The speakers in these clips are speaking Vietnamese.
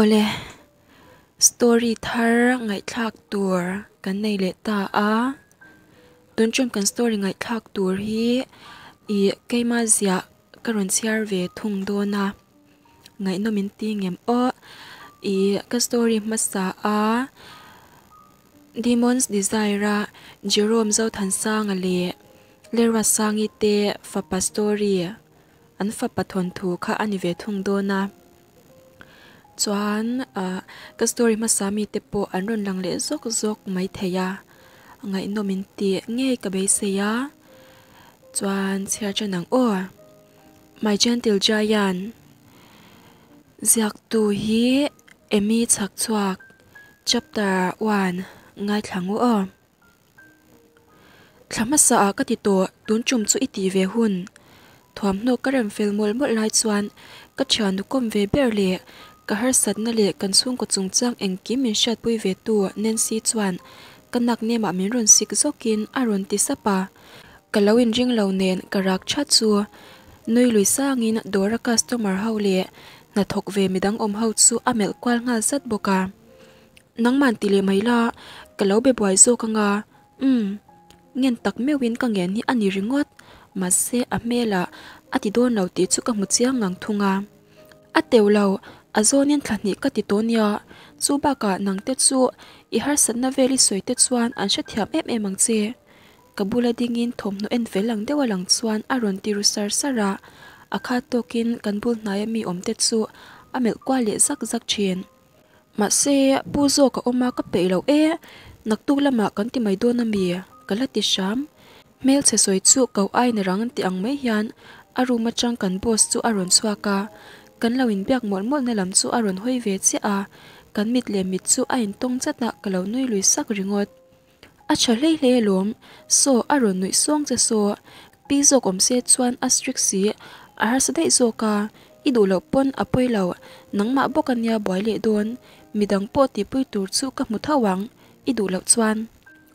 ole story thar ngai thak tur kan nei le ta a tun chum kan story ngai thak tur hi i keima zia karon siar ve thung do na ngai no min ti ngem o i ka story masa a demons desire jerome zo than sang ale lera sangi te fa pa story an fa pathon thu kha ani ve thung do na chuan a à, ka story ma sami te po an ron lang le zok zok mai theya ngai no min ti nge ka be se ya chuan chher chanang o à? mai chen til jayan ziak tu hi emi chak chuak chapter 1 ngai thlang o thlama sa ka à, ti to tun chum chu iti ve hun thom no karam fel mol mol lai chuan ka chhan du kom ve ber le cả hai ka har sat na le kan sung ko chung chang eng ki nên shat pui ve tu Nancy chuan kanak run ma min ron sik zokin aron ti sapa kalawin ring lo nen karak chat chu nui lui sangin ra customer hậu ho le na thok ve midang om ho chu amel rất nga cả nắng màn tỷ lệ mấy lo la lâu be boy zo ka nga um ngen tak me win ka ngen ni ani ringot ma se amela thì don lo tí chút ka một chiếc ngang thung à a teu lâu azonin thani ka ti tonia chu ba ka nang te chu i har san na veli soi te chuan an hre thiam em em ang che kabula dingin thomno en velang dewa lang chuan aron tiru sar sara akha tokin kanbul naya mi om omte chu amel kwa le zak zak chin ma se puzo ka oma ka peilo e naktu lama kan ti mai dona mi kalati sham mel se soi chu kau ai na rangan ti ang mai hian aruma chang kan boss chu aron swaka cần lo in biak mol mol na làm chu a ron hoi ve che a kan mit le mit chu a in tong chat na ka lo nui lui sak ringot a cha hle hle lom so a ron nui song che so pi zo kom se chuan a strict si a har sa dai zo ka i du lo pon a poi lo nang ma bo bói lệ đồn le don midang po ti pui tur chu ka mu thawang i du lo chuan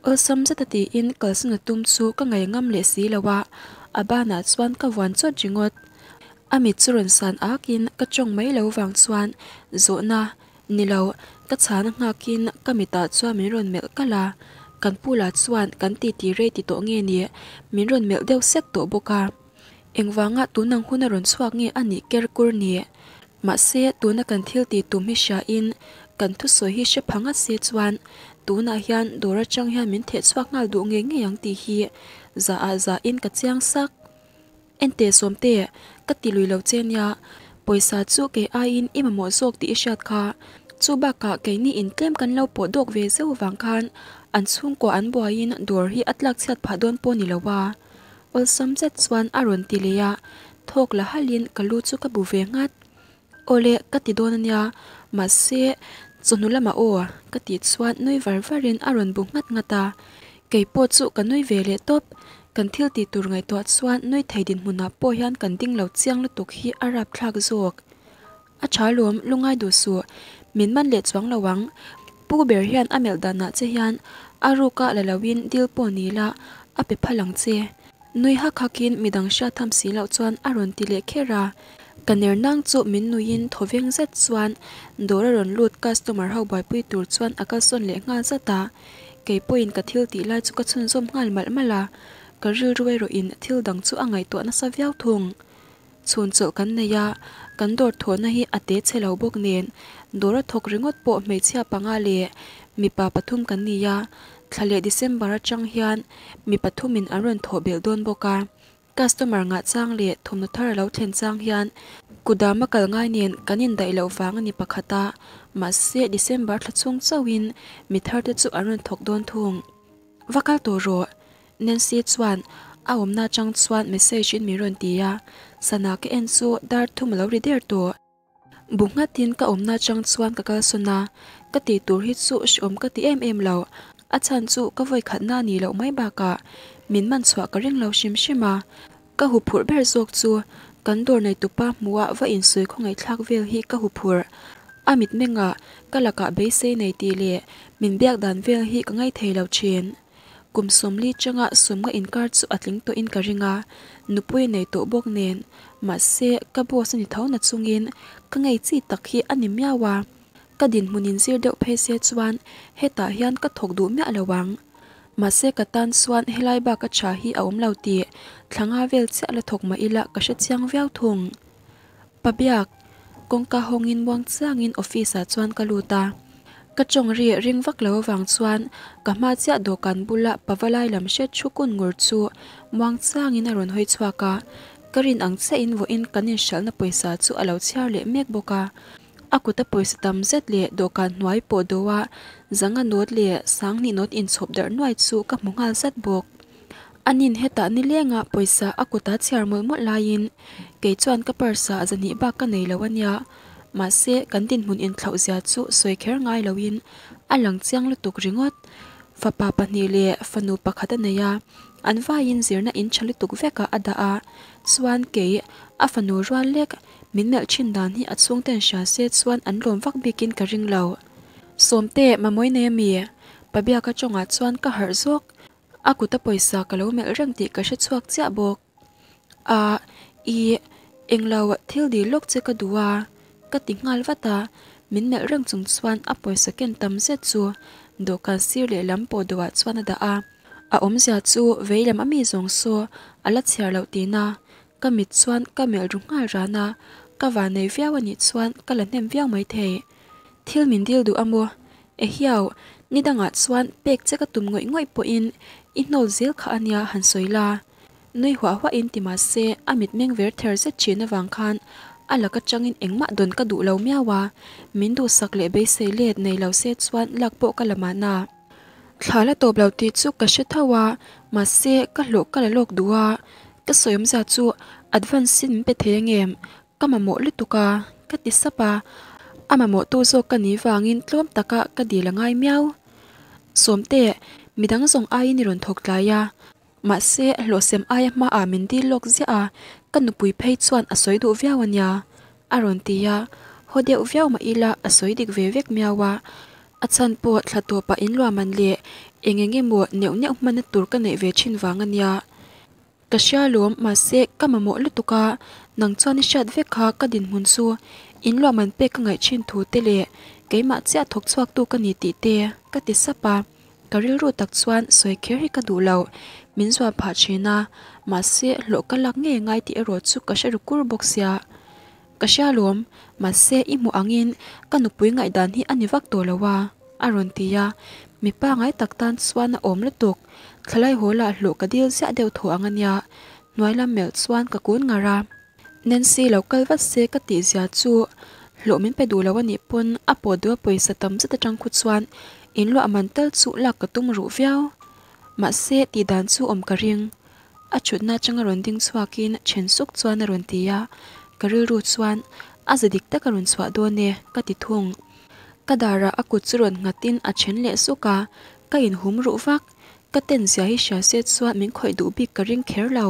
ở sâm rất tì in cờ sân tum su các ngày ngâm lệ xí là wa à ba nát xoan các ván xuất chỉ ngọt Ami churon san akin ka chong mấy lâu vàng chuan, dỗ na, ni lâu, ka chán ngakin ka mita chua mình ron mẹo ka la, kan pu la chuan kan ti ti re ti to nghe ni, mình ron mẹo đeo sek to boka. Eng vanga tu nang huna ron suak nghe ani ker kur ni, mà xe tu na kan thil ti tum hi sha in, kan thu so hi she phanga se chuan, tu na hian dora chang hian min the chuak ngal du nghe nghe yang ti hi, za a za in ka chiang sak en te som te ka ti lui lo chen ya poisa chu ke ai in ima mo zok ti shat kha chu ba cả ke ni in tlem kan lo po dok ve zeu vàng khăn. Anh chung ko anh bua in dur hi atlak chat pha don po ni lowa ol sam zet swan aron ti leya thok la halin kalu chu ka bu ve ngat ole ka ti don ania ma se chonu lama nuôi ka ti chuan noi var varin ngắt ngắt ngat ngata keipo chu ka nuôi về le top kan thil tur ngai to chwa noi thai din muna po hian kan ding lo chiang lu tuk hi arab thak zok a cha luam lungai du su min man le chwang lo wang pu ber hian amel dana che hian aruka la lawin dil po ni la a pe phalang che noi ha kha kin midang sha tham si lo chwan aron ti le khera kaner nang chu min nu nuin thoveng zat chwan dora ron lut customer hau bai pui tur chwan akal son le nga zata kei poin ka thil ti la chu ka chun zom ngal mal mala ka ril ruwe ro in thil dang chu angai à to na sa viau thung chun chol kan ne ya kan dor tho na hi ate à chelo bok nen dora thok ringot po me chia panga à le mi pa pathum kan ni ya thale december ra trăng mì chang mình mi pathumin aron biểu bel don boka customer nga chang le thumna thar lo then chang hian kudama kal ngai nen kanin dai lo wang ni pakhata ma xe december thla chung chawin mi thar te chu aron thok don thung vakal to ro nên si chuan a om na chang chuan message in miron tia sana ke en chu dar thum lo ri der to bunga tin ka om na chang chuan ka kal sona ka ti tur hi chu shom ka ti em em lo a chan chu ka voi khat na ni lo mai ba ka min man chwa ka reng lo shim shima ka hu phur ber zok chu kan dor nei tupa muwa va in sui khong ei thlak vel hi ka hu phur amit menga kalaka beise nei ti le min biak dan vel hi ka ngai thei lo chin kum som li changa som nga in kar chu atling to in karinga nupui e nei to bok nen ma se ka bo sani thona chungin ka ngai chi takhi ani miawa ka din munin zir deuh phe se chuan heta hian ka thok du mia lawang ma se ka tan chuan helai ba ka cha hi awm lo ti thlanga vel che la thok ma ila ka she chiang viau thung pabyak kongka hongin wang changin office a chuan ka luta kachong ri ring vak lo wang chuan ka ma cha do kan bula pavalai lam she chukun ngur chu mang chang in aron hoi chwa ka karin ang che in vo in kanin shal na paisa chu alo chhar le mek boka aku ta poisa tam zet le do kan noi po do wa zanga not le sang ni not in chop ka mungal zat anin heta ni lenga poisa aku ta chhar mul mul lain zani ba ka nei mà sẽ cắn tin mun in thlau zia chu soi kher ngai loin alang chiang yên tuk ringot fa pa pa ni le fanu pakhat neya anwa in zirna in chali tuk veka ada a swan ke a fanu rwa lek min mel chin dan hi achung ten sha se chuan an lom vak bikin ka ring lo somte mamoi ne mi pabia ka chonga chuan ka har zok aku ta poisa ka lo mel rang ti ka she chuak cha bok a i englaw thil di lok che ka duwa tiếng ngay ka ti ngal vata min mel rang chung chuan apoi saken tam se chu do kan sir le lam po do chuan da a a om làm chu veilam dòng zong à lát chhiar lâu tí na xoan ka mit chuan ka mel runga rana ka va nei viawani chuan ka la nem viaw mai the thil min dil du amo e hiao ni danga chuan pek cheka tùm ngồi ngồi po in i nol zil kha ania han la nui hwa hwa in à se amit meng ver rất se china wang khăn là trang ala ka changin engma don ka du lo tổ min du sak le be se let nei lo se chuan lakpo ka lama na thla to blau ti chu ka she thawa ma se ka lo ka lok duwa ka soyam za chu advance sin pe thengem kama mo le tuka ka tisapa ama mo tu zo ka ni wangin tlom ngay ka dilangai tệ somte midang zong ai ni ron thok à mà xế lo xem ai mà ma amin di lok zia cần kan nu pui phei chuan a soi du viawan ya aron ti ya họ deuh viau mà ila a soi dik ve vek ở chân bộ là thlato pa in lwa man le engenge mo neu neu man tur ka nei ve chin wangan ya xe sha mà ma se kama mo lutuka nang chuan shat ve kha ka din muốn xua in lwa man pe ngày trên chin thu te cái keima chia thok chuak tu ka ni ti te ka ti sapa karil ru tak chuan soi kher hi ka du lo min zwa pha china ma se lo ka lak nge ngai ti ero chu ka sharu kur boxia ka sha lom ma se i mu angin ka nu pui ngai dan hi ani vak to lowa aron tia mi pa ngai tak tan chuan om la tuk thlai hola lo ka dil sa deu tho angania noila mel chuan ka kun ngara Nancy local vat se ka ti zia chu lo min pe du lo ani pun apo du poi satam zata chang khu chuan in lo aman tal chu lak ka tum ru viau ma se ti dan chu om ka ring a chut na chang ron ding chuakin chen suk chuan a ron tia karil ru chuan a zadik ta karun chwa do ne ka ti thung kadara akut chu ron ngatin a chen le suka ka in hum ru vak ka ten sia hi sha se chuan min khoi du bi ka ring kher lo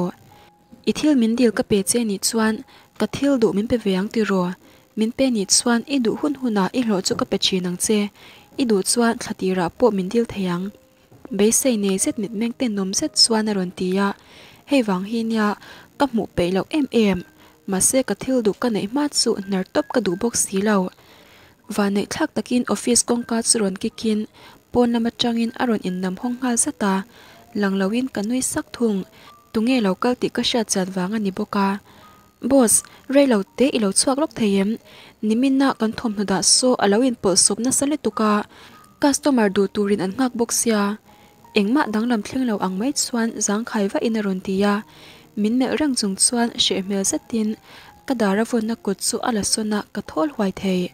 ithil min dil ka pe che ni chuan ka thil du min pe veng ti ro min pe ni chuan i du hun huna i hlo chu ka pe chi nang che idu chuan thlatira po mindil theyang beisei ne set mit meng te nom set chuan a ron tia heiwang hi nia ka hmu pe lo em em ma se ka thil du ka nei ma chu nar top ka du box si lo wa nei thak takin office kong ka chu ron ki kin pon lama changin aron in nam hong hal sata langlawin kanui sak thung tunge local ti ka sha chat wanga ni boka boss rei lo te i lo chuak lok theyem nimin na kan thom nu da so allowin pul sop na sale tuka customer du turin an ngak box ya engma dang lam thleng lo ang mai chuan zang khai va in ron ti ya min me rang chung chuan she mel sa tin ka dara vun na kutsu ala sona ka thol hwai thei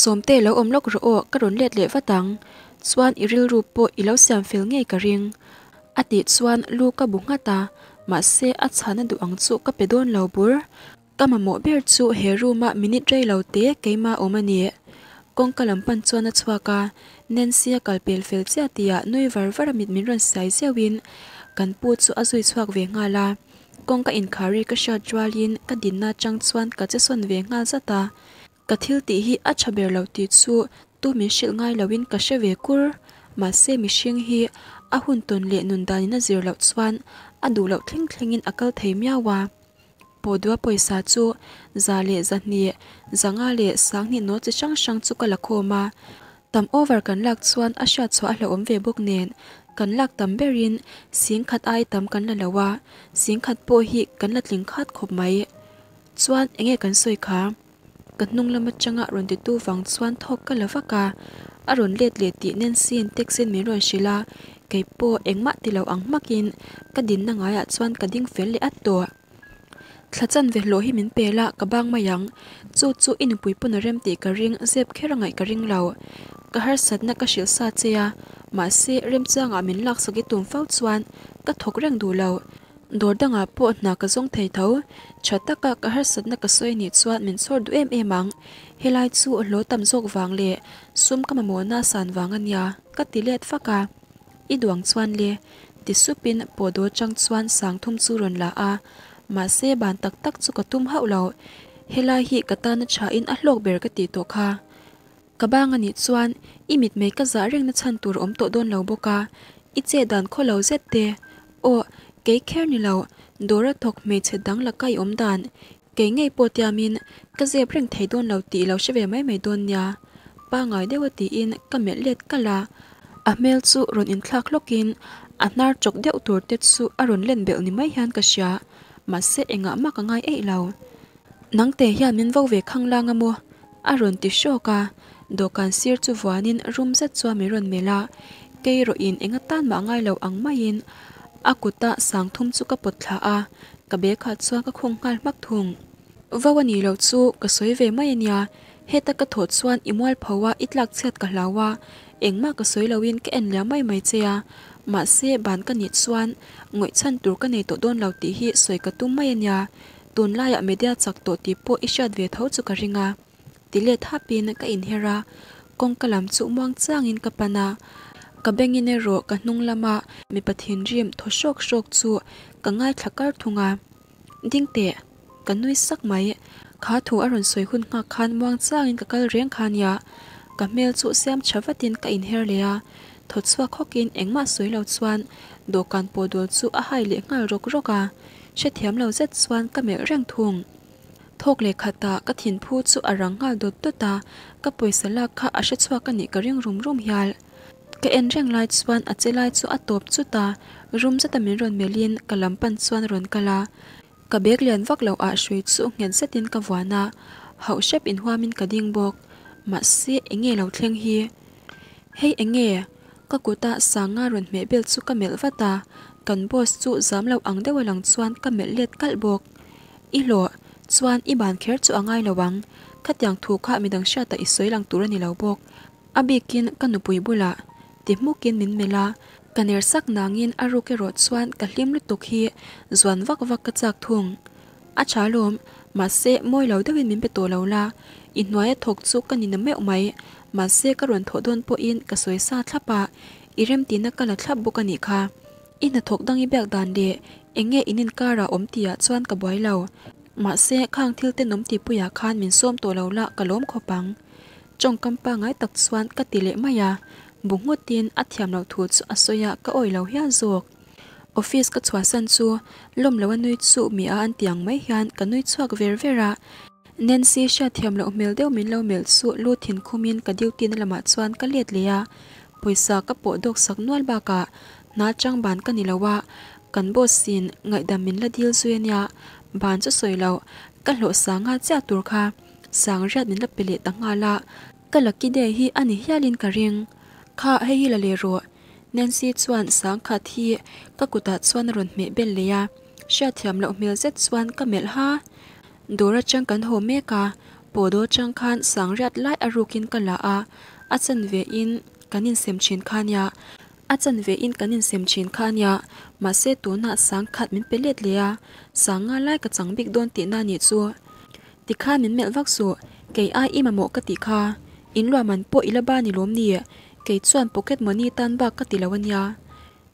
som te lo om lok ro o ka let le fatang chuan i ril ru po i sam fil ngei ka ring ati chuan lu ka bu ngata mà xe ắt chán đủ ăn chỗ các bé đôn lầu bur các mà mỗi bên chỗ hé ru mà minute rây lầu tế cái mà ôm anh nhé con cả lâm pan chuan chua cả nên xe cả bèl phèl xe tia nuôi vợ vợ mít mình run sai xe win kan pu chu azui chuak về nga la kong ka in khari ka sha jwalin ka din na chang chuan ka xuân về ve nga ta, ka thil ti hi a chaber lo ti chu tu mi ngay ngai lawin ka xe về kur mà se mi shing hi a hun ton le nun dan na zir lo chuan đủ an du lo thling thlengin akal theimia wa podua poisa chu za le za hni zanga le sang ni no chi sang sang chu kala mà. tam over kan lak xoan a sha chu a ốm về ve nền, nen kan lak tam berin xin khát ai tam kan la lawa sing khat po hi kan la tling khat khop mai anh nghe kan soi kha kan nung lama changa ron ti tu vắng wang chuan thok ka lawaka a ron liệt le nên xin sin xin sen mi ron la. kay po eng mati ang makin kadin na ngaya tsuwan kading ding fel le ato. Tlatan wehlo hi min pela kabang bang mayang tsu tsu inu puipo na remti ka ring zip kira ngay ka ring law. Kaharsat na kashilsa tse ya maasi remtsa nga min laksa gitun faw tsuwan ka thog reng du law. Dor da nga po na kazon tay thaw ka taka kaharsat na kasoy ni tsuwan min sor du eme mang hilay tsu u lo tamzog vang le sum ka mamuona san vangan ya ka tilet fa i duang chuan le ti supin po do chang chuan sang thum chu ron la a ma se ban tak tak chu ka tum hau lo hela hi kata na cha in a lok ber ka ti to kha ka ba nga ni chuan i mit me ka za reng na chan tur om to don lo bo ka i che dan kho lo zet te o ke kher ni lo dora thok me che dang la kai om dan ke ngei po tia min ka ze phreng thai don lo ti lo ve mai mai don nya pa ngai dewa ti in ka melet ka la ahmel chu ron in thak lokin anar chok deu tur te chu aron len bel ni mai han ka sha ma se enga ma ka ngai ei lau nang te hian min vo ve khang la nga mu aron ti sho ka do kan sir chu vanin rum za chu mi ron mela kei ro in enga tan ma ngai lau ang mai in akuta sang thum chu ka pot tha a ka be kha chu ka khong kal mak thung vo ani lo chu ka soi ve mai nia heta ka thot chuan imol phowa itlak chhet ka lawa เองมากก็สวยลาวินก็เอ็นแล้วไม่ไม่เจียมาเสียบานกันยิดส่วนงวยชันตัวกันในตัวโดนเรลาตีฮีสวยกระตุ้มไม่เงนยาตุนลายเมเดียจากตัวตีปุ่อิชาดเวทเขาจุกริงาตีเลท่าปีนก็อินเฮรากงกลำจุมวงจ้างอินกับปนากับเบงินในรวกบนุ่งละมามีปะเทนริมทศชกชกจูกะง่ายทักการทุงา ดิ้งเตะ กันุ้ยสักไหมขาถูอรุณสวยคุณงกคันวางจ้างอินกบกะเรียงคันยา kamel chu sem chawatin ka in her leya thotswa khokin engma soi lo chuan dokan po dol chu a hai le ngal rok roka she thiam lo zet chuan ka me reng thung thok le khata ka thin phu chu arang ngal dot ta ta ka poisa la kha a she chwa ka ni ka ring rum rum hial Ka en reng lai chuan a che lai chu a top chu ta rum zata min ron melin kalam pan chuan ron kala ka bek lian vak lo a shwe chu ngen setin ka wana hau shep in huamin ka ding bok mà xe anh nghe lâu thang hi hey anh nghe có cô ta sáng nga rồi mẹ biết su cả mẹ vắt ta cần boss su dám lâu ăn đeo lòng xoan cả mẹ liệt cắt buộc ít lộ xoan ít bàn khéo cho anh ai lâu băng khát tiếng thu khá mình đang sợ tại ít sấy lòng tu ra lâu buộc abikin kanu pui bula timukin min mela kaner sak nangin aruke rot liêm kahlim tục hi zwan vak vak ka chak thung a chalom ma môi lâu lo dawin mình bê to lâu la in noai thok chu kan in meuh mai ma se ka ron tho don po in ka soi sa thlapa irem tina kala thlap bu kani kha in thok dangi bek dan de enge inin kara om tia chuan ka boi lo ma se khang thil te nom ti puya khan min som to lo la ka lom khopang trong kampa ngai tak chuan ka tile maya bungot tin athiam lo thu chu asoya ka oi lo hian zok office ka chua san chu lom lo anui chu mi a an tiang mai hian ka nui chuak ver vera นนซีชาเทียมเลอเมลเดวมินเลอเมลสุลูทินคูมินกับดิวตินละมาชวนกัเลียดเลียปุยสากระโปดกสักนวลบากะนาจังบานกันนิลวะกันบอสินไงดามินละดิลซุยเนียบานจะสวยเลากันโลสังาเจ้าตุรคาสังเรดนินละเปลี่ยนตั้งอาละกันลักกิเดฮีอันนี้ยาลินกะริงข้าให้ฮิละเลรัวเนนซีชวนสังคาที่กักุตัดชวนรุนเมเบลเลียชาเทียมเลอเมลเซชวนกัเมลฮา đồ ra chăng cần hồ mê cả bộ đồ chăng khan sáng rát lại a rukin cả là à, a chân về in cắn nhìn xem chín khan ya a chân về in cắn nhìn xem chín khan ya mà xe tú nạ sáng khát mình bế liệt lìa sáng ngã lại cả chẳng biết đôn tị na nhị chua tị kha mình mẹ vác sụ cái ai im mà mộ cả tị kha in loa mắn bộ ila ba ni lốm nìa cái chuan pocket money tan bạc cả tị là wan ya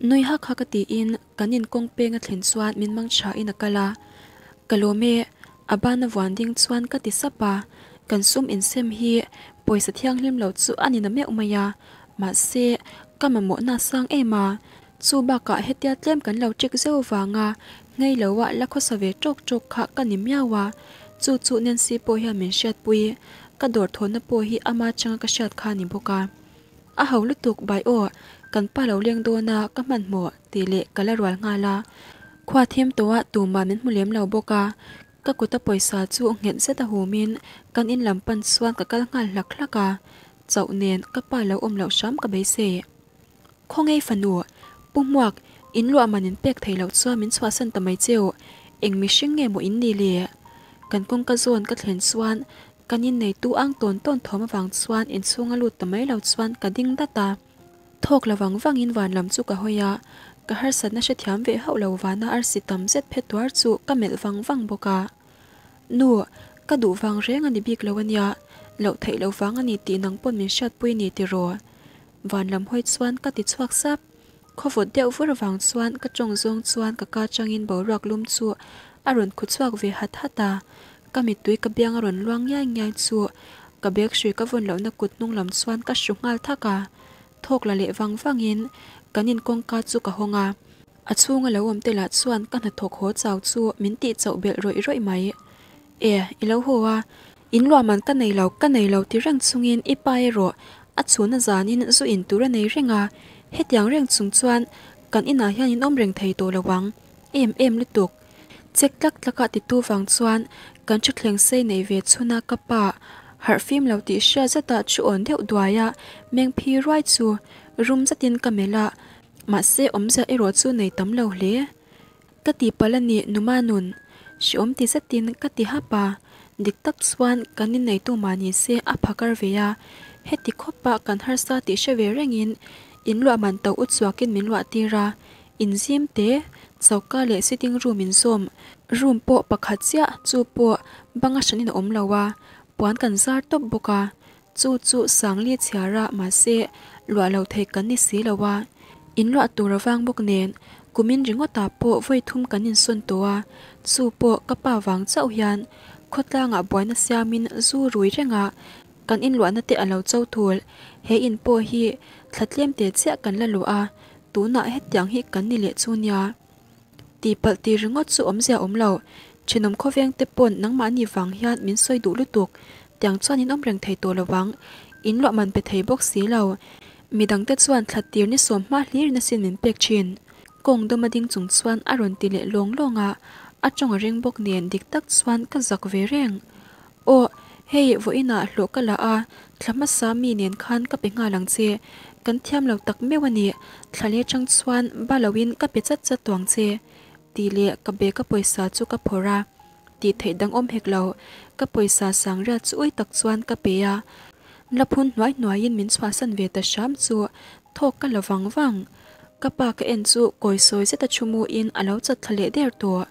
noi hak hak ti in kanin kong pe nga thlen chuan mình mang cha in akala kalome ban wan ding chuan ka ti sapa kan sum in sem hi sa thiang hlim lo chu anina me umaya ma se kama mo na sang ema chu ba ka hetia tlem kan lo chik zeu wanga ngei lowa la kho save chok chok kha kanim yawa chu chu nen si po hi min shat pui ka dor thona po hi ama changa ka shat kha ni boka a hau lu tuk bai o kan pa lo leng do na ka man mo ti le kala rwal nga la khwa them to wa tu ma min mulem lo boka các ka kuta hiện chu ngen hồ minh kan in lam pan suan ka kal ngal lak laka chau nen ka pa lo om lo sham ka be se phần ei fanu pumwak in lo amanin pek thei lo chu min chwa san tamai cheu eng mi shing nghe mo in đi le kan kong ka zon ka thuyền xoan kan in này tu ăn ang ton thó mà vàng xoan in sunga lut tamai lo chuan ka ding data thok lawang wangin wan lam chu ka hoya ka har san na she thiam ve hau lo wana ar si tam zet phe tuar chu ka mel wang wang cả nu ka du wang reng ani bik lo ania lo thei lo wang ani ti nang pon min shat pui ni ti ro van lam hoi chuan ka ti chuak sap kho vot deu vur wang chuan ka chong zong chuan ka ka changin bo rak lum chu aron khu chuak ve hat hata ka mi tui ka biang aron luang yang yang chu ka bek shui ka von lo na kut nung lam chuan ka shu ngal thaka thok la le wang wangin kanin kong ka chu ka honga achunga lo om te la chuan kan ha thok ho chaw chu min ti chaw bel roi roi mai e ilo hoa in lo man ka nei lo ka nei lo ti rang chungin i pai ro a chuna zanin zu in ra nei renga hetiang reng chung chuan kan ina hian in om reng thei to lawang em em lu tuk chek tlak tlaka ti tu wang chuan kan chu thleng sei nei ve chuna kapa har phim lo ti sha zata chu on deuh duaya meng phi rai chu room zatin kamela ma se omza ero chu nei tam lo hle ka ti palani numanun si om ti zatin ka ti hapa dik tak chuan kanin nei tu mani se a phakar veya heti khopa kan har sa ti she ve rengin in lua man tau utsuakin min lua tira in zim te chawka le sitting room in som room po pakhat chia chu po banga shanin om lawa puan kan zar top boka chu chu sang li chiara ma se lua lo thei kan ni si lawa in lua tur wang bok nen kumin ringo ta po voi thum kan in son towa สูปวกระป่าวังเจ้ายันคดลางอ่ะบวยนัสยามินสูรุยเรง่ะกันอินหลวนนติอันเราเจ้าทูลเฮอินปัวฮีทัดเลี่ยมเตเสียกันละลัวอาตูน่ะเฮ็ดยังฮีกันนิ่เลียจูนยาตีปัลตีรงอดสูอมเสียอมเหล่าชนมข้อเวียงเตปนนังมานีฟังฮาติมินซอยดูลุตตียงชวนนินอมแรงไทยตัวละวัง อินหลอมันไปไทยบกสีเหล่ามีดังเตชวนทัดเตียนี่สวมมาลีรนสินมินเป็กชินกงดมาดิงจุงชวนอารอนติเลลงลงอ่ะ atong ring bok nian dik tak chuan ka zak ve reng o hei vo ina hlo ka la a thlama sa mi nian khan ka pe nga lang che kan thiam lo tak mewani thlale chang chuan balawin ka pe chat chat tuang che ti le ka be ka poisa chu ka phora ti thei dang om hek lo ka poisa sang ra tắc chu oi tak lập ka nói nói yên phun xóa sân về min chwa san ve cả sham vắng vắng, ka lawang wang ka pa cối en chu koi soi se yên ở in alo thả lê der to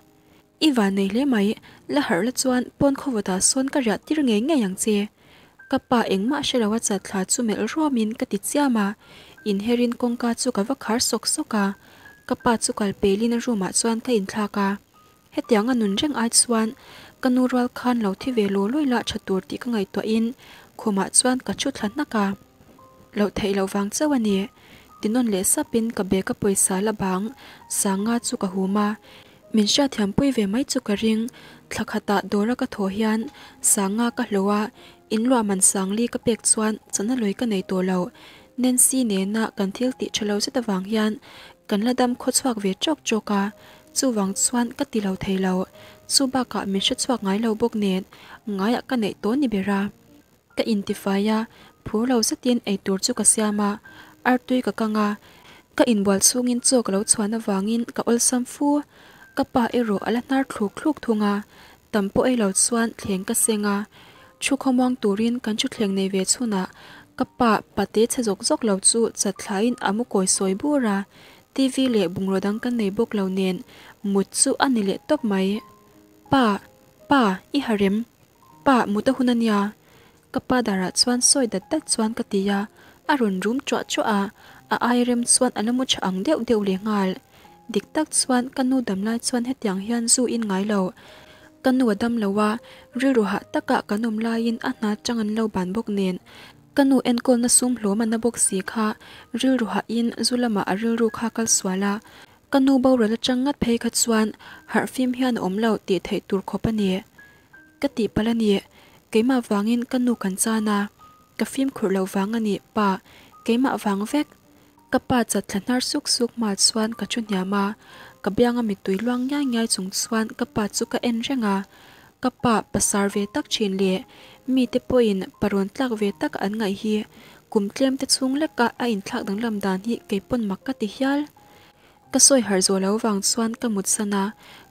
อีวานีนเลี้ยไหมและหรละจวนปนขวตาส่วนกระยะที่เงงอย่างเจกับป่าเองมาเชลวาจัดขาดสุเมลรัวมินกติดเสียมา อินเฮรินกงกัดจุกับวคารสกสกากับป่าจุกับเปลินรูมาจวนทอินทากาเหตยังอนุนเร่งไอจวนกันนูรัลคันเหล่าที่เวโลลอยละฉตัวที่กงไงตัวอินขวมาจวนกับชุดหลังนักกาเล่าไทยเล่าฟังเจ้าวันนี้ดินนนเลสซาปินกับเบกับปวยสาละบางสางงาจุกับหูมา min sha thiam pui ve mai chu ka ring thlakata dora ka tho hian sanga ka hlowa in lo man sang li ka pek chuan chana loi ka nei to lo nancy ne na kan thil ti chalo se ta wang hian kan ladam kho chhuak ve chok choka chu wang chuan ka ti lo thei lo chu ba ka min sha chhuak ngai lo bok net ngai ka nei to ni bera ka intifaya phur lo sa tin ei tur chu ka siama artui ka kanga ka inbal sungin chok lo chuan awangin ka olsam phu kapa ero ala nar thluk thluk thunga tampo ei lo chuan thleng ka senga chu khomong turin kan chu thleng nei ve chuna kapa pate chejok jok lo chu chathlain amu coi soi ra tv lệ le bungrodang kan nei bok lo nen mut chu ani le top mai ba pa i harem pa muta hunania kapa dara suan soi da suan chuan katia arun rum chwa chwa a a suan anh anamu cha ang deuh deuh le ngal dik tak chuan căn nu dam lai hết tiếng hian du in ngái lầu căn nu dam lowa ri ru cả căn kanum lai in a hna changan lo ban bok nen kanu en kol na sum hlo man na bok si kha ril ru ha in zulama a ril ru kha kal swala kanu bo trăng changat phê kha chuan har phim lầu thấy hian om cái ti thei tur cái mà ti in căn nu kanu kan chana cái phim khur lo wangani pa mà wang vek kapa cha thlanar suk suk ma chuan ka chu nya ma ka byang mi tui luang nya nya chung chuan kapa chu ka en renga kapa pasar ve tak chin le mi te poin paron tlak ve tak an ngai hi kum tlem te chung le ka a in thlak dang lam dan hi ke pon mak ti hial ka har zo lo wang ka mut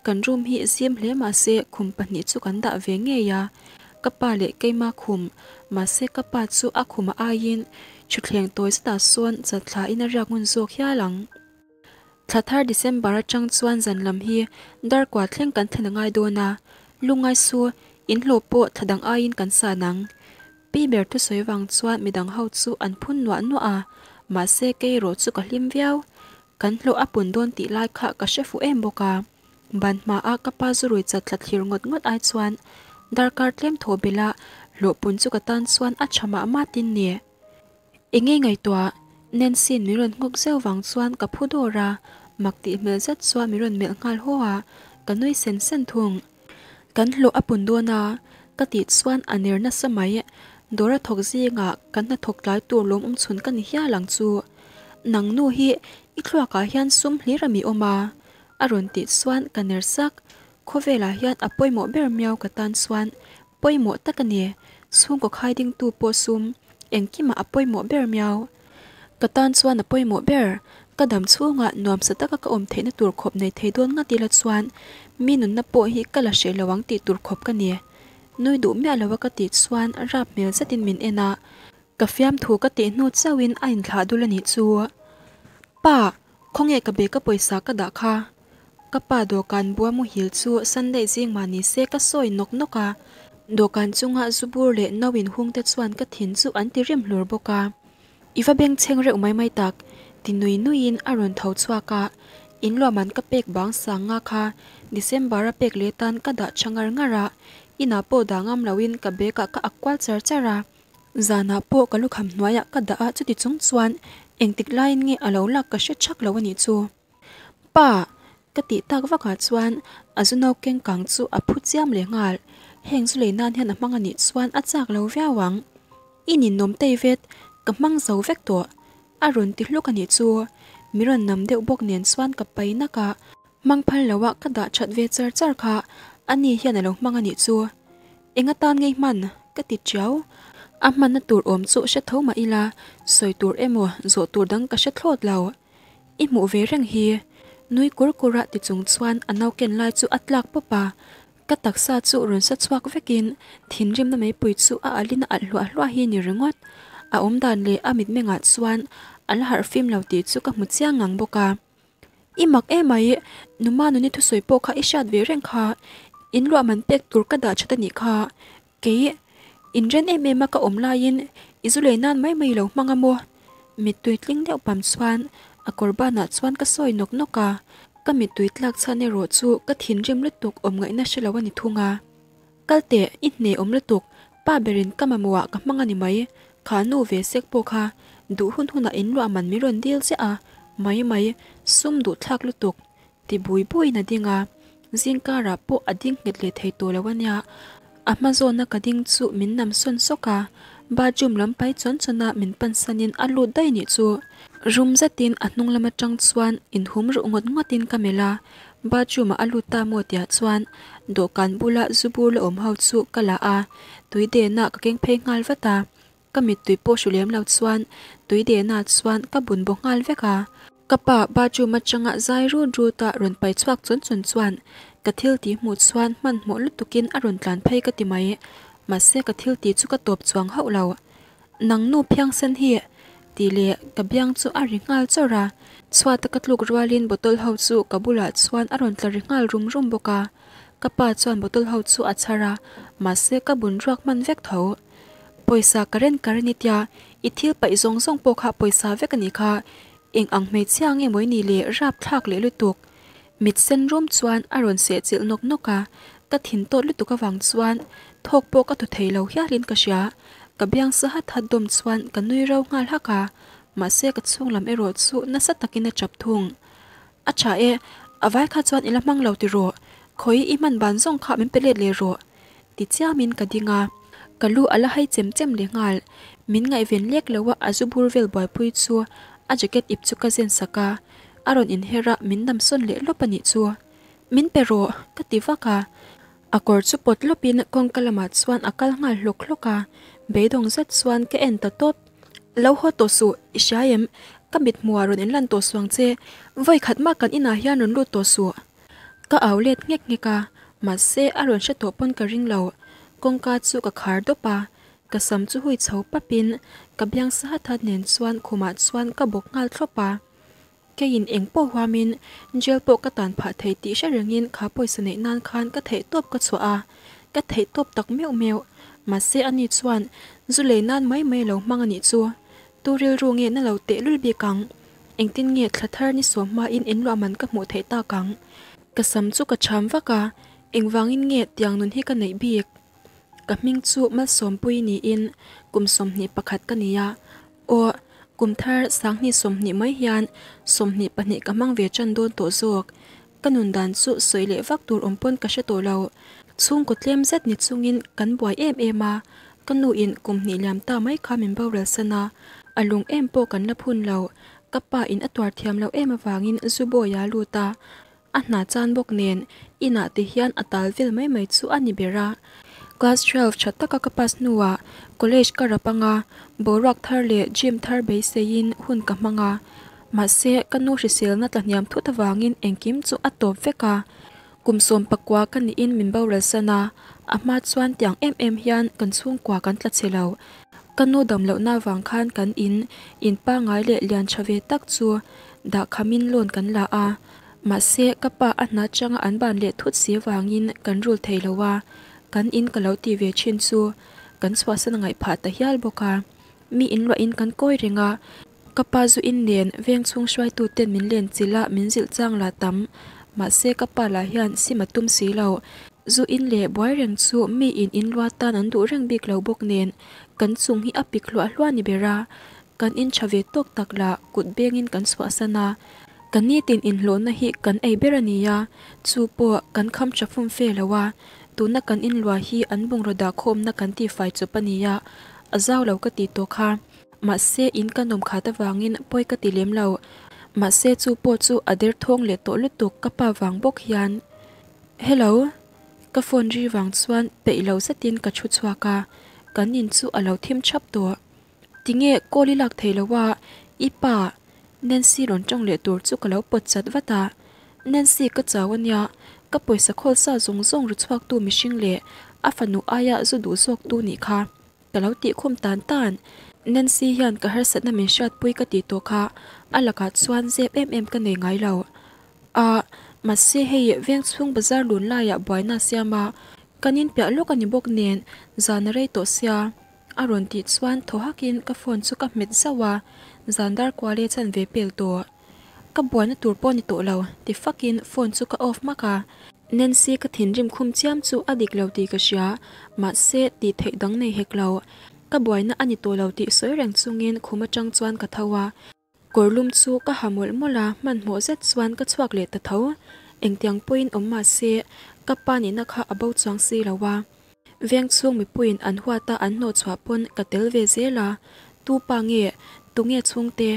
kan room hi zim hle ma se khum pa ni chu kan nge ya kapa le keima khum ma se kapa chu a khuma a ชุดเลียงตัวสตาส่วนจัดลาอินารักมุนโซขี้หลังทัทาร์ดิเซมบาร์จังส่วนจันลำฮีดาร์กวาดเลียงกันเทนงายโดนาลุงไอซัวอินโลโปทัดังอายินกันสานังปีเบอร์ทุสวยวังส่วนมีดังเฮาซูอันพุ่นหวานนัวมาเซเกโรสุกลิมเวียวกันโลอปุ่นโดนตีไลค่ะกับเชฟูเอมบกาบันมาอากปาจุรุยจัดลัดหิรงดงดไอส่วนดาร์การเลียมโทเบละโลปุ่นสุกตันส่วนอัชมามาตินเนี่ย ý nghe ngày tòa nên xin mấy lần ngục rêu vắng xoan cặp phu đồ ra mặc tị mẹ rất xoa mấy lần mẹ ngal hoa cả nuôi sen sen thuồng cắn lộ áp bùn đua na cả tị xoan anh à nèr nát sơ máy đó ra thọc gì ngạ cắn nát thọc lái tù lốm ông xuân cắn hia lắng chu nắng nu hi ít loa cả hiên sum lý ra mi à aron tị xoan cả nèr sắc khó về là hiên hian à bôi mộ bèr mèo cả tan xoan bôi mộ tắc cả nè xuống có khai đinh tu bò sum enkima apoi mo ber miao ka tan chuan apoi mo ber ka dam chhuanga nuam sa taka ka om na tur khop nei theidon nga tilat chuan minun na po hi kala she lawang ti tur khop ka ni noi du me lawa ka ti chuan rap mel satin min ena ka fiam thu ka ti nu chawin ain thla dul ani chu pa khong e ka be ka poisa ka da kha ka pa do kan bua mu hil chu sunday zing mani se ka soi nok noka dokan chunga zubur le nawin hungte chuan ka thin chu an ti rem lur boka iwa beng cheng re umai mai tak tinui nui in aron thau chua ka in lo man ka pek bang sanga kha december a pek le tan ka da changar nga ra ina po da ngam lawin ka be ka ka akwal char chara zana po ka lukham nwa ya ka da a ti chung chuan eng tik line nge alo la ka she chak lo ni chu pa ka ti tak vaka chuan azuno keng kang chu a phu chiam le ngal heng su le nan hian a mang ani chuan a chak lo via wang inin nom tei vet ka mang zo vek to a run ti hluk ani chu miron nam deuh bok nen Swan ka pai na ka mang phal lawa ka da chat ve char char kha ani hian alo mang ani chu enga tan ngei man ka ti chao a man na tur om chu she tho ma ila soi tur emo zo tur dang ka she thlot lo i mu ve reng hi nui kur kura ti chung chuan anau ken lai chu atlak pa pa cắt tạc xa trụ rừng sát xoa có phép kiến thiên rim nó mấy bụi trụ à alin à lụa lụa hi nhiều rồi ngót à ôm đàn lệ à mít mê ngạt xoan ăn hạt phim lầu tí trụ các một chia ngang bô ca i mặc em ấy nụ mà nụ nít thu sôi bô khá ít sát về rèn khá yên lụa mình tết tuổi cắt đạt cho tên nhị khá kế in rèn em em mà cả ôm lai in izu lệ nan mấy mây lâu mang à mua mít tuyệt linh đeo bám xoan à corban à xoan các soi nọc nọc cả ka mi tui tlak cha ne ro chu ka thin rim le tuk om ngai na shilawa ni thunga kal te i ne om le tuk pa berin ka ma muwa ka manga ni mai kha nu ve sek po kha du hun hun na in ro man mi ron dil se a mai mai sum du thak ti bui bui na dinga zin po ading nget le lawa nya amazon ka ding chu min nam son lam pai chon chona min pan alu dai ni rumza tin anung lama chang chuan in hum ru ngot ngot tin kamela ba chu ma aluta ta mo tia chuan do kan bula zubur la om hau chu kala a tuide na ka keng phe ngal va kami tui po shu lau chuan tuide na chuan ka bun bo ngal ve ka ka pa ba chu ma changa zai ru ru ta run pai chuak chun chun chuan ka thil ti mu chuan man mo lutukin a run tlan phe ka ti mai ma se ka thil ti chu ka top chuang hau lau nang nu phyang san hi ti le ka biang chu a ri ngal chora chwa ta ka tluk rualin botol ho chu ka bula chuan a ron tla ri ngal rum rum boka ka pa chuan botol ho chu a chara ma se ka bun ruak man vek tho poisa karen karani tia ithil pai zong zong po kha poisa vek ani kha eng ang me chiang e moi ni le rap thak le lutuk mit sen rum chuan a ron se chil nok noka ka thin to lutuka wang chuan thok po ka thu thei lo hialin ka sia กับียงสหัดดมสวนกันุยเรางายฮักะมาเสกับู่งลำเอรอดสุนัสตะกินจับทุงอาชาเออาไว้ข้าจวนอิละมังเราติโรคอยอีมันบานซ่งข้ามินเปเลดเลโรติเจ้ามินกัะดีงากัะลู่อัลให้เจมเจมเลงาลมินไงเวนเล็กเลวะอาจูบูร์เวลบอยพุยซัวอาจะเก็ตอิบจุกเซนสกาอารอนอินเฮระมินดำส้นเลลบปนิซัวมินเปโรกติฟะกาอากอร์ซูปต์ลบินกงกะลมาดส่วนอากาลงาลุกลกา bé đồng rất suan cái en ta top lâu hoa tổ su em, các biệt mùa rồi đến lần tổ suang chê vậy khát mà cần ina à hian rồi lụt tổ su các áo liệt nghẹt nghe cả à, mà xe aron sẽ tổ pon cả ring lâu công ca chu cả khár đó pa cả sắm chu hui cháu papin cả biang sát thật nền suan khuma suan cả bốc ngal thọ pa cái in eng po hoa min gel po ka tan pha thei ti sha rengin kha poisane nan khan các thầy top các à. chua a ka thei top tak meu meu mà sẽ ăn ít xoan, dù lấy nan mấy mấy lâu mang ăn ít xua. Tu rêu rù nghe nâng lâu tệ lưu bia cắn. Anh tin nghe thật thơ ni số mà in in loa mắn các mũ thế ta cắn. Cả sắm chú cả chám vác cả, anh vang in nghe tiàng nôn hi cả nấy biệt. Cả mình chú mà xóm bùi ni in, cùng xóm ni bạc hạt ni ạ. Ồ, cùng thơ sáng ni xóm ni mấy hiàn, xóm ni bạc ni cả mang về chân đôn tổ dục. Cả nôn đàn chú xoay lễ vác tùl ổng bôn cả xe tổ chung ko tlem zet kan bua em em kan nu in kum ni lam ta mai kha min bau sana alung em po kan la phun kapa in atwar thiam ema em awang in zu bo ya ta a chan bok ina ti hian atal vil mai mai chu ani bera class 12 chatta ka kapas nuwa college ka rapanga borak thar le gym thar be sein hun ka manga ma se kanu hrisel na tlanyam thu tawangin enkim chu atop veka kumsawm pakua kan niin minbo rasana ama chuan tiang em em hian kan chung kwa kan tla chelo kan nu dam lo na wang khan kan in in pa ngai le lian chave tak chu da khamin lon kan la a ma se kapa anna changa an ban le thut si wangin kan rul theilowa kan in kalau ti ve chin chu kan swasan ngai pha ta hial boka mi in lo in kan koi renga kapa zu in len veng chung shwai tu ten min len chila min zil chang la tam ma se ka pa la hian si ma tum si lo zu in le boy reng chu mi in in lwa ta nan du reng bik lo bok nen kan chung hi apik lo hlwa ni bera kan in chave tok tak la kut beng in kan swa sana kan ni tin in lo na hi kan ei berania chu po kan kham cha phum fe tu na kan in lwa hi an bung khom na kan ti fai chu pania azaw lo ka ti to ma se in kanom khata wangin poi ka lem lo mà xe chu ở chu adir thong tổ to lu tuk kapa wang bốc hian hello ka phone ri wang chuan pe lo sa tin ka chu chua ka kan in chu alo thim chap to tinge ko li lak thei lowa ipa Nancy ron trong le tur chu ka lo pot chat wata Nancy ka chawanya ka poisa khol sa zong zong ru chuak tu mishing le afanu aya zu du sok tu ni kha ka lo ti khum tán tan Nancy hiện cả hết sẵn là mình shot bui cái tí tổ khá à là cả xoan dẹp em em cái này ngay lâu à ờ, mà xe hay viên xuống bazaar luôn là ya bói na xe mà cái nhìn bé lúc anh bốc nén giờ nó rây tổ xe à rồi tít xoan thô hắc in cái phone số cái mít sao wa à? giờ đã qua lê chân về bèo tổ cái bói nó tổ bón tổ lâu thì fucking phone số cái off mà cả Nancy cái thiên rim khum chiam chu adik lâu tí cái xe mà xe tì thấy đắng này hết lâu lâu sới ka buaina ani tawlo tih soireng chungin khuma tang chuan ka thowa korlum chu ka hamol mola man hmo zet chuan ka chuak le ta tho engtiang puin omma se ka pani na kha abo chuang lâu à veng chung mi puin an hoa ta an no chwa pon ka tel ve zela tu pa nge tu nge chung te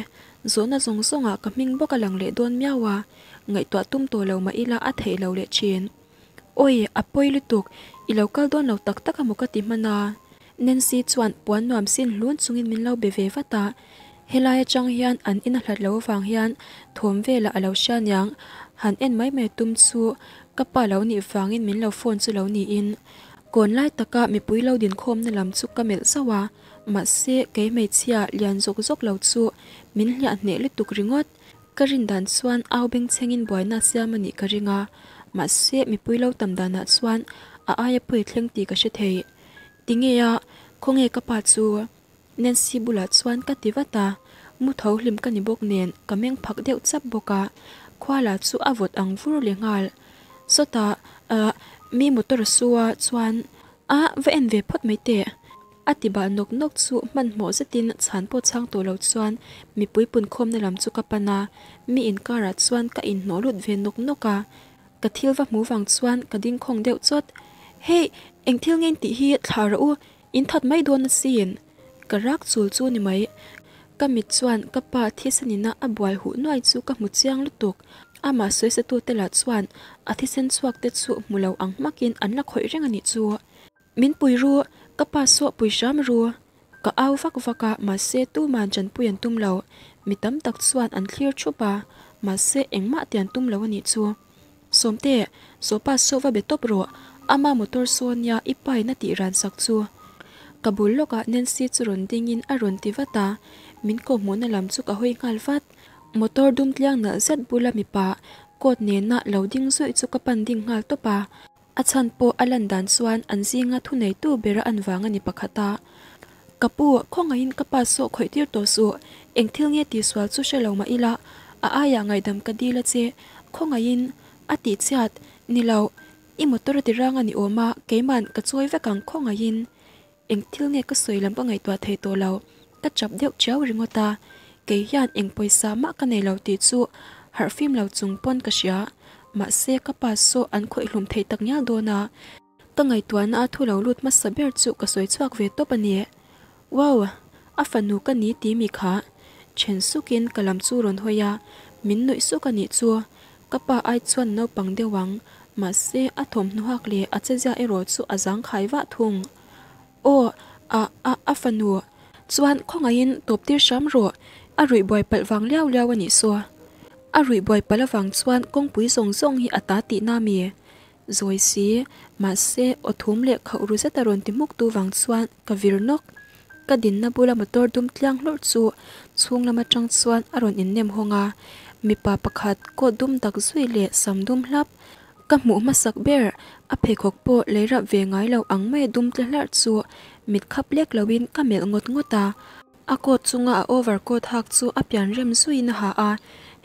zona zong zonga ka ming boka lang le don miawa ngai twa tum to lo ma ila a thei lo le chin lâu apoi đôn lâu kal don lo tak cái amuka mà nà nên si chuan buôn nuam sin luôn yên minh chungin min lo be ve vata helai chang hian an in hlat lo wang hian thom ve la alo sha yên han en mai me cấp chu lâu lo ni yên minh lâu phôn chu lo ni in còn lại tất cả mi pui lâu điện khom nên làm chúc camel sawa mà xe cái mày chia liền rục rục lâu chu min lạ nể lít tục ringot karin dan suan ao beng chengin boy na sia mani karinga mà xe mi pui lâu tầm dan na suan à ai pui thleng ti ka she thei tiếng nghe ạ không nghe các bà nên si bù là chuan các tí vắt ta mu thấu lim các ni bốc nền cả miếng phật đeo chấp bốc cả khoa là chú à vượt ăn vui liền ngal so ta à mi một tờ xua chuan à vẽ em về phật mấy tệ à tí bà nóc nóc chú mặn mỏ rất tin chán bộ sang tổ lâu chuan mi bùi bùn khom nên làm chú cặp na mi in cả chuan cả in nó lụt về nóc nóc cả cả thiêu và mũ vàng chuan cả đinh không đeo chốt Hey, anh thiêu nghen tỉ hi thả rũ, in thật mấy đuôn xin. Cả rác dù dù nì mấy. Cả mịt chuan, cả bà thiết sinh nina à bòi hũ nói chú cả một giang lúc tục. À mà xuế sẽ tu tê là chuan, à thiết sinh chuạc tê chú mù lâu áng mắc yên ấn là khỏi răng anh chú. Mình bùi rùa, cả bà sọ bùi rám rùa. Cả ao vắc vaka mà xe tu màn chân bùi ăn tum lâu. Mì tấm tạc chuan ăn clear chú bà, mà xe ánh mạ tiền tum lâu anh chú. Xóm tê, số bà sọ và bê tốp rùa, ama motor sonia ipai na ti ran sak chu kabul loka nancy churon dingin aron ti vata min ko mona lam chu ka hoi ngal vat motor dum tlang na zet bula mi pa kot ne na loading zoi chu ka pan ding ngal to pa achan po alan dan suan an zinga thu nei tu bera an wanga ni pakhata kapu khonga in kapa so khoi to su engthil nge ti swal chu shelo ma ila a aya dam ka dila che khonga in ati chat i motor ti rang ani oma keiman ka chuai ve kang khonga nghe eng thil lắm ka ngày tòa thầy tổ tua thei to điệu chéo chap deuh ta kế ke hian eng poisa ma cái nei lo ti chu har phim lo chung pon cái sia ma xe ka pa so an khoi hlum thei tak nyal do na ta ngày tua na thu lo lut ma saber chu ka soi chuak ve to pani wow a fanu ka ni ti mi kha chen sukin kalam chu ron hoya nội noi cái ní chua chu kapa ai chuan nấu bằng de wang มาเซอถมนหักเลอเจจะเอรอดสุอาจังขายวะทุงโออาอาอาฟันัวจวนข้องอินตบตีช้ำรัวอรุยบอยปัลวังเลี้ยวเลี้ยววันนี้สัวอรุยบอยปัลวังชวนกงปุยทรงทรงฮีอัตาตินามีจวยสีมาเซอถมเลเขารู้จักตรนติมุกตูวังชวนกวิรนกกดินนบุลามตอร์ดุมทลังลุดสูช่วงละมาจังสวนอรุนอินเนมหงามีปาปะขัดก็ดุมตักสุยเลสำดุมลับ ka mu ma sak ber a phe khok po le ra ve ngai lo ang me dum tle lar chu mit khap lek lawin ka mel ngot ngota a ko chunga à, overcoat hak chu a pian rem suin ha a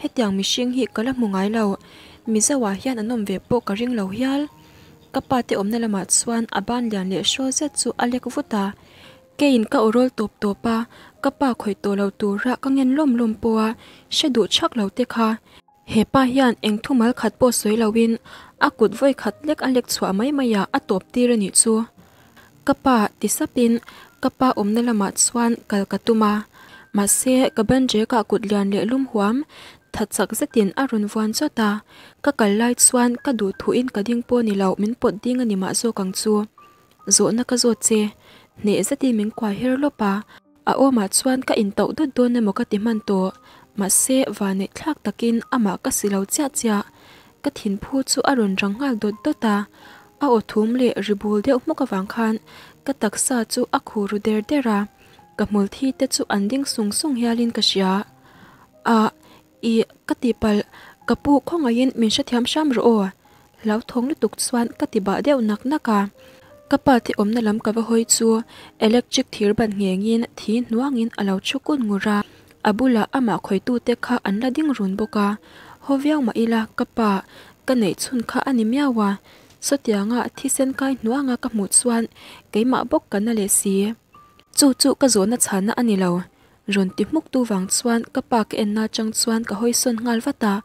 hetiang mi shing hi kala mu ngai lo mi zawa hian anom ve po ka ring lo hial kapa te omna lama chuan aban lian le sho zet chu alek vuta kein tốp orol top topa bà khoi to lo tu ra ka ngen lom lom poa shedu chak lo te kha anh hian eng khát bộ suy soi bên a kut voi khat lek a lek chhuah mai mai a top tir ani chu kapa tisapin kapa omna lama chuan kalkatuma mase kaban je ka kut lian le lum huam thachak zatin arun wan các cái kalai chuan các đồ thu in các ding po ni lau min pot ding ani ma zo kang chu zo na ka zo che ne zati min kwa her pa, a oma chuan các in tau dot don ne mo ka ti man to ma se va ne thlak takin ama ka silo cha cha kathin thin phu chu arun rang ngal do ta a o thum le ribul de mu ka wang khan ka taksa chu a khu ru der dera ka mul thi te chu anding sung sung hialin ka sia a i ka ti pal ka pu min sha thiam sham ro o lau thong le tuk chuan ka ti ba deu nak naka ka ti om na lam ka ba hoi chu electric thir ban nge ngin thi nuangin alo chu kun ngura abula ama khoi tu te kha an ding run boka hô viao mà ila kapa cái này chun kha ani mia wa số tiền nga thi sen cái nuông nga ka mu chuan cái ma bốc cái na le si chu chu ka zo na anh em lo ron tiếp muk tu wang chuan ka pa ke en na chang chuan ka hoi son ngal vata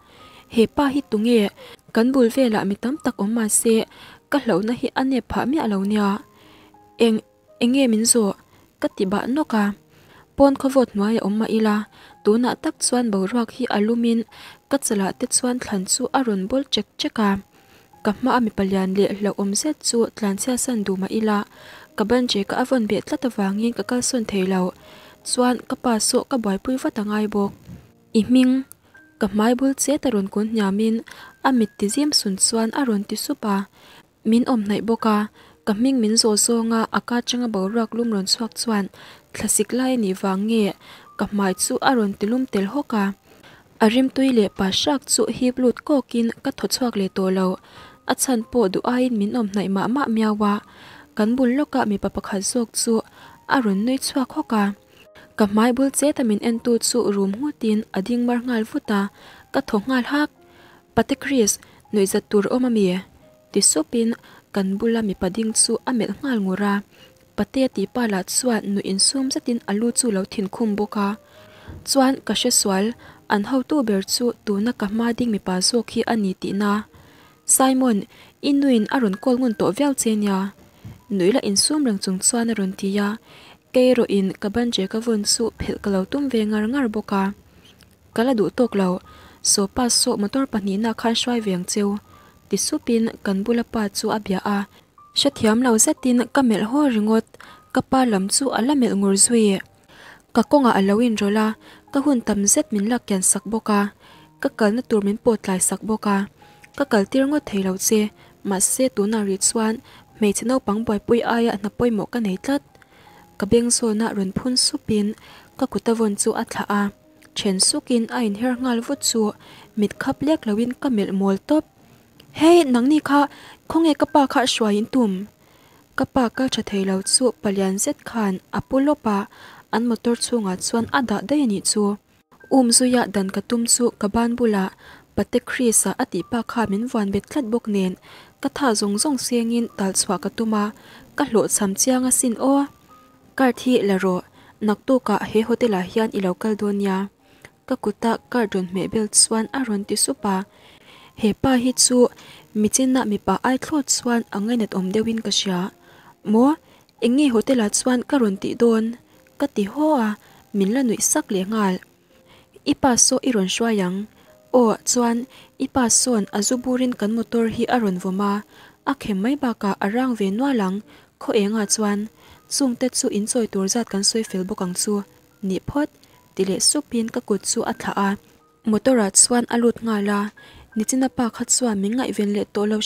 he hit hi tunge kan bul về lại mi tấm tắc om ma se ka lo na hi ane pha mi alo nia eng enge min zo ka ti ba no ka pon kho vot nuai om ma ila tu na tắc chuan bầu ruak hi alumin cất chala te chuan thlan chu a rawn bol chắc cheka cả hma ami palian le lo om zet chu tlan sia san du ma ila ka ban che ka avon be tlat awangin ka kal son theilo chuan ka pa so ka boi pui vatangai bok i hming cả mai bul che taron kun nyamin amit ti zim sun chuan aron ti supa min om nai boka ka ming min zo zo nga bầu changa lùm lum ron swak chuan xích lai ni wange cả mai su arun chu lùm tilum tel cả. arim tui le pa shak chu hiblut kokin ka tho chhuak le to lo achan po du ain min om nai ma ma miawa kan bul loka mi pa pakhal sok chu arun noi chhuak kho ka ka mai bul che ta min en tu chu room hu tin ading mar ngal futa ka tho ngal hak pate chris noi za tur om ami e. ti so pin kan bul la mi pa ding chu amel ngal ngura pate ti pa la chuan nu in sum satin alu chu lo thin khum ka. chuan ka she swal an hau tu ber chu tu na ka ma ding mi pa so khi ani ti na simon inuin arun kol ngun to vel che nya nui la in sum rang chung chuan arun ti ya ke ro in ka ban je ka vun su phil ka lo tum ve ngar ngar boka kala du tok lo so pa so motor pa ni na khan shwai veng cheu ti su pin kan bula pa chu abya a shathiam lo zatin kamel ho ringot kapalam chu mel ngur zui ka nga alawin rola ka hun tam zet min lak yan sak boka ka kal na tur min pot lai sak boka ka kal tir ngo thei lo che ma se tu na ri chuan mei chano pang boy pui aya na poi mo ka nei tlat ka beng so na ron phun su pin ka kutavon chu a tha a chen sukin a in her ngal vu chu mit khap lek lawin ka mel mol top hei nang ni kha khonge ka pa kha shwa in tum ka pa ka tha thei lo chu palian zet khan apulopa an motor chunga chuan ada da ni chu um zuya dan ka tum chu ka ban bula pate krisa ati pa kha min wan bet khat bok nen ka tha zong zong sengin tal chwa ka tuma ka lo cham chiang a sin o kar thi la ro nak tu ka he hotel a hian i local donia ka kuta kar don me bel chuan a ron ti supa he pa hi chu mi na mi pa ai thlo chuan angai net om dewin ka sha mo engi hotel a ka ron don ka ti ho a min la nui sak le ngal i pa so i ron shwa yang o chuan i pa son a zuburin kan motor hi a ron voma a khe mai ba ka arang ve nwa lang kho nga chuan chung te chu in kan soi fel bokang chu ni phot ti le su pin ka kut chu nga la ni khat chuan mi ngai ven le to lo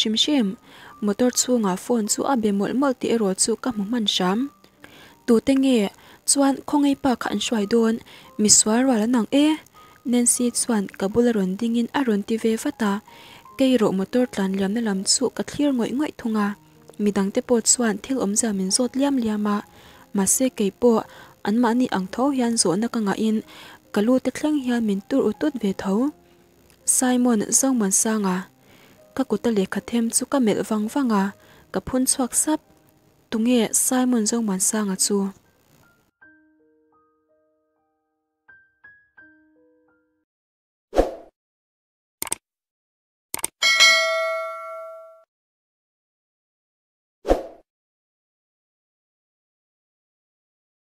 motor chu nga phone chu a be ero chu ka sham tu nge chuan khongai pa kha an hruai dawn mi suar wala nang e Nancy chuan kabul ron dingin a ron ti ve fata cây rộ motor tlan liam na lam chu ka thlir ngoi ngoi thunga midang te po chuan thil om za min zot liam liama ma se cây po an ma ni ang tho hian zo na ka nga in kalu te thlang hian min tur utut ve tho Simon zong man sanga ka kuta le kha them chu ka mel wang wanga ka phun chuak sap tunge Simon zong man sanga chu